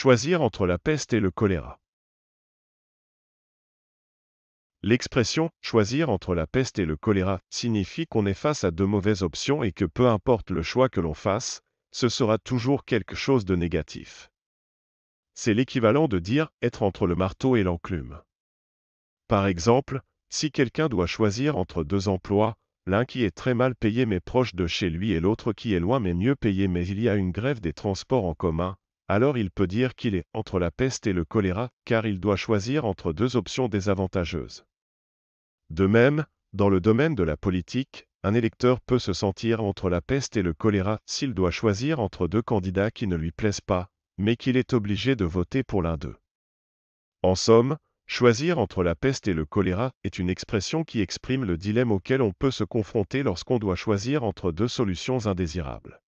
Choisir entre la peste et le choléra. L'expression choisir entre la peste et le choléra signifie qu'on est face à deux mauvaises options et que peu importe le choix que l'on fasse, ce sera toujours quelque chose de négatif. C'est l'équivalent de dire être entre le marteau et l'enclume. Par exemple, si quelqu'un doit choisir entre deux emplois, l'un qui est très mal payé mais proche de chez lui et l'autre qui est loin mais mieux payé mais il y a une grève des transports en commun, alors il peut dire qu'il est entre la peste et le choléra, car il doit choisir entre deux options désavantageuses. De même, dans le domaine de la politique, un électeur peut se sentir entre la peste et le choléra s'il doit choisir entre deux candidats qui ne lui plaisent pas, mais qu'il est obligé de voter pour l'un d'eux. En somme, choisir entre la peste et le choléra est une expression qui exprime le dilemme auquel on peut se confronter lorsqu'on doit choisir entre deux solutions indésirables.